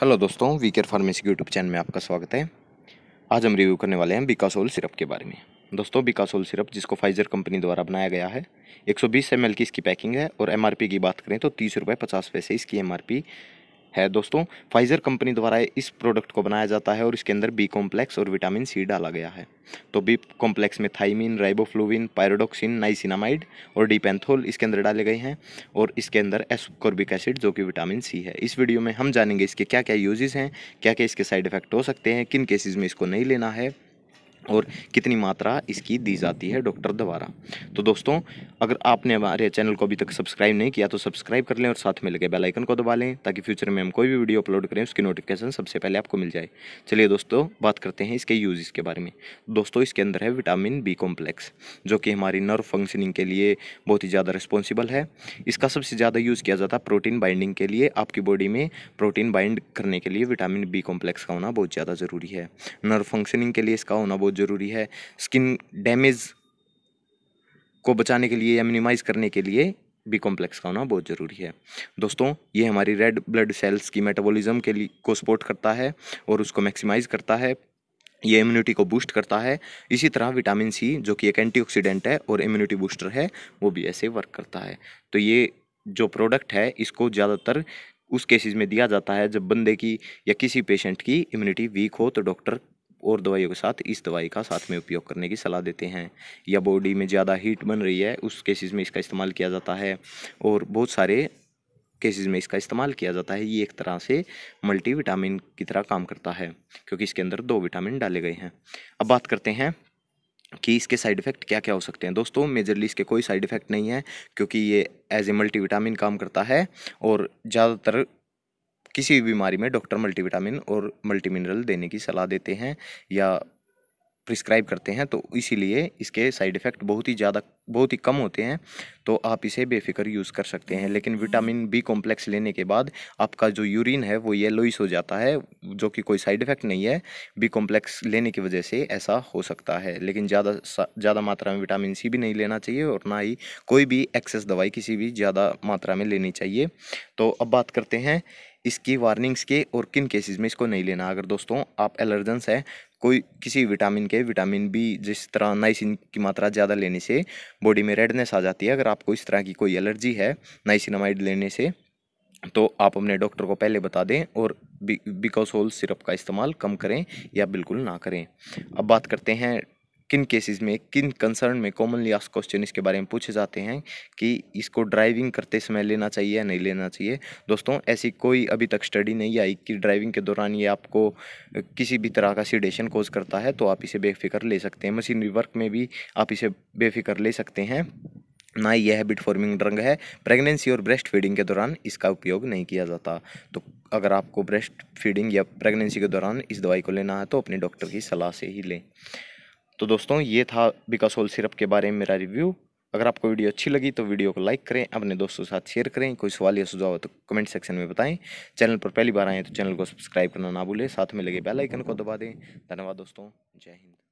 hello दोस्तों वीकेर pharmacy pharmacy YouTube channel में आपका स्वागत है आज हम रिव्यू करने वाले हैं बिकासोल सिरप के बारे में दोस्तों बिकासोल सिरप जिसको फाइजर कंपनी द्वारा बनाया गया है 120 सौ की इसकी पैकिंग है और एमआरपी की बात करें तो तीस रुपये पचास पैसे इसकी एमआरपी है दोस्तों फाइजर कंपनी द्वारा इस प्रोडक्ट को बनाया जाता है और इसके अंदर बी कॉम्प्लेक्स और विटामिन सी डाला गया है तो बी कॉम्प्लेक्स में थाइमिन राइबोफ्लूविन पायरोडोक्सिन नाइसिनामाइड और डीपेंथोल इसके अंदर डाले गए हैं और इसके अंदर एसकॉर्बिक एसिड जो कि विटामिन सी है इस वीडियो में हम जानेंगे इसके क्या क्या यूजेज़ हैं क्या क्या इसके साइड इफेक्ट हो सकते हैं किन केसेज़ में इसको नहीं लेना है और कितनी मात्रा इसकी दी जाती है डॉक्टर द्वारा तो दोस्तों अगर आपने हमारे चैनल को अभी तक सब्सक्राइब नहीं किया तो सब्सक्राइब कर लें और साथ में लगे बेल आइकन को दबा लें ताकि फ्यूचर में हम कोई भी वीडियो अपलोड करें उसकी नोटिफिकेशन सबसे पहले आपको मिल जाए चलिए दोस्तों बात करते हैं इसके यूज़ के बारे में दोस्तों इसके अंदर है विटामिन बी कॉम्प्लेक्स जो कि हमारी नर्व फंक्शनिंग के लिए बहुत ही ज़्यादा रिस्पॉन्सिबल है इसका सबसे ज़्यादा यूज़ किया जाता है प्रोटीन बाइंडिंग के लिए आपकी बॉडी में प्रोटीन बाइंड करने के लिए विटामिन बी कॉम्प्लेक्स का होना बहुत ज़्यादा ज़रूरी है नर्व फंक्शनिंग के लिए इसका होना बहुत ज़रूरी है स्किन डैमेज को बचाने के लिए या मिनिमाइज़ करने के लिए बी कॉम्प्लेक्स का होना बहुत ज़रूरी है दोस्तों ये हमारी रेड ब्लड सेल्स की मेटाबॉलिज्म के लिए को सपोर्ट करता है और उसको मैक्सिमाइज़ करता है ये इम्यूनिटी को बूस्ट करता है इसी तरह विटामिन सी जो कि एक एंटीऑक्सीडेंट है और इम्यूनिटी बूस्टर है वो भी ऐसे वर्क करता है तो ये जो प्रोडक्ट है इसको ज़्यादातर उस केसेस में दिया जाता है जब बंदे की या किसी पेशेंट की इम्यूनिटी वीक हो तो डॉक्टर और दवाइयों के साथ इस दवाई का साथ में उपयोग करने की सलाह देते हैं या बॉडी में ज़्यादा हीट बन रही है उस केसेस में इसका इस्तेमाल किया जाता है और बहुत सारे केसेस में इसका इस्तेमाल किया जाता है ये एक तरह से मल्टीविटामिन की तरह काम करता है क्योंकि इसके अंदर दो विटामिन डाले गए हैं अब बात करते हैं कि इसके साइड इफ़ेक्ट क्या क्या हो सकते हैं दोस्तों मेजरली इसके कोई साइड इफ़ेक्ट नहीं है क्योंकि ये एज ए मल्टीविटामिन काम करता है और ज़्यादातर किसी भी बीमारी में डॉक्टर मल्टीविटामिन और मल्टीमिनरल देने की सलाह देते हैं या प्रिस्क्राइब करते हैं तो इसीलिए इसके साइड इफ़ेक्ट बहुत ही ज़्यादा बहुत ही कम होते हैं तो आप इसे बेफिक्र यूज़ कर सकते हैं लेकिन विटामिन बी कॉम्प्लेक्स लेने के बाद आपका जो यूरिन है वो येलोइस हो जाता है जो कि कोई साइड इफ़ेक्ट नहीं है बी कॉम्प्लेक्स लेने की वजह से ऐसा हो सकता है लेकिन ज़्यादा ज़्यादा मात्रा में विटामिन सी भी नहीं लेना चाहिए और ना ही कोई भी एक्सेस दवाई किसी भी ज़्यादा मात्रा में लेनी चाहिए तो अब बात करते हैं इसकी वार्निंग्स के और किन केसेस में इसको नहीं लेना अगर दोस्तों आप एलर्जेंस हैं कोई किसी विटामिन के विटामिन बी जिस तरह नाइसिन की मात्रा ज़्यादा लेने से बॉडी में रेडनेस आ जाती है अगर आपको इस तरह की कोई एलर्जी है नाइसिनमाइड लेने से तो आप अपने डॉक्टर को पहले बता दें और बिकॉसोल सिरप का इस्तेमाल कम करें या बिल्कुल ना करें अब बात करते हैं किन केसेस में किन कंसर्न में कॉमनली आस्क क्वेश्चन इसके बारे में पूछे जाते हैं कि इसको ड्राइविंग करते समय लेना चाहिए या नहीं लेना चाहिए दोस्तों ऐसी कोई अभी तक स्टडी नहीं आई कि ड्राइविंग के दौरान ये आपको किसी भी तरह का सीडेशन कोज करता है तो आप इसे बेफिक्र ले सकते हैं मशीनरी वर्क में भी आप इसे बेफिक्र ले सकते हैं ना ही यह हैबिट फॉर्मिंग ड्रंग है प्रेगनेंसी और ब्रेस्ट फीडिंग के दौरान इसका उपयोग नहीं किया जाता तो अगर आपको ब्रेस्ट फीडिंग या प्रेगनेंसी के दौरान इस दवाई को लेना है तो अपने डॉक्टर की सलाह से ही लें तो दोस्तों ये था बिकासोल सिरप के बारे में मेरा रिव्यू अगर आपको वीडियो अच्छी लगी तो वीडियो को लाइक करें अपने दोस्तों के साथ शेयर करें कोई सवाल या सुझाव हो तो कमेंट सेक्शन में बताएं चैनल पर पहली बार आएँ तो चैनल को सब्सक्राइब करना ना भूलें साथ में लगे बेल आइकन को दबा दें धन्यवाद दोस्तों जय हिंद